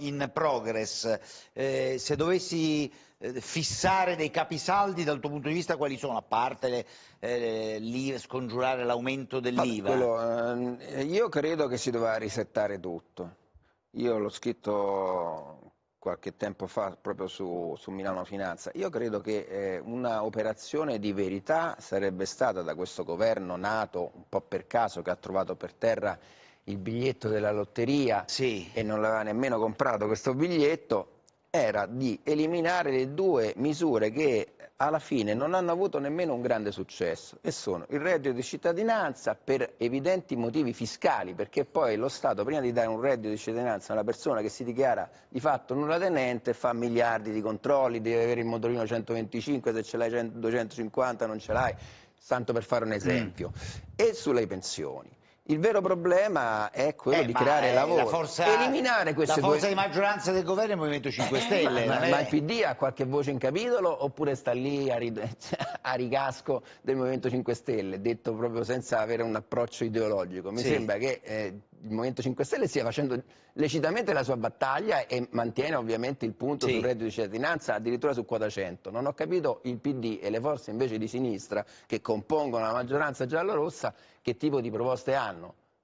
in progress, eh, se dovessi eh, fissare dei capisaldi dal tuo punto di vista quali sono, a parte le, eh, l'IVA, scongiurare l'aumento dell'IVA? Quello, eh, io credo che si dovrà risettare tutto. Io l'ho scritto qualche tempo fa proprio su, su Milano Finanza. Io credo che eh, un'operazione di verità sarebbe stata da questo governo nato un po' per caso che ha trovato per terra il biglietto della lotteria sì. e non l'aveva nemmeno comprato questo biglietto, era di eliminare le due misure che alla fine non hanno avuto nemmeno un grande successo e sono il reddito di cittadinanza per evidenti motivi fiscali, perché poi lo Stato prima di dare un reddito di cittadinanza a una persona che si dichiara di fatto nulla tenente fa miliardi di controlli, deve avere il motorino 125, se ce l'hai 250 non ce l'hai, tanto per fare un mm. esempio, mm. e sulle pensioni. Il vero problema è quello eh, di creare lavoro. Forza, Eliminare queste la forza due... di maggioranza del governo è il Movimento 5 eh, Stelle. Eh, ma, ma, è... ma, il PD ha qualche voce in capitolo oppure sta lì a ridere? a ricasco del Movimento 5 Stelle, detto proprio senza avere un approccio ideologico. Mi sì. sembra che eh, il Movimento 5 Stelle stia facendo lecitamente la sua battaglia e mantiene ovviamente il punto sì. sul reddito di cittadinanza, addirittura su quota 100. Non ho capito il PD e le forze invece di sinistra che compongono la maggioranza giallorossa che tipo di proposte hanno.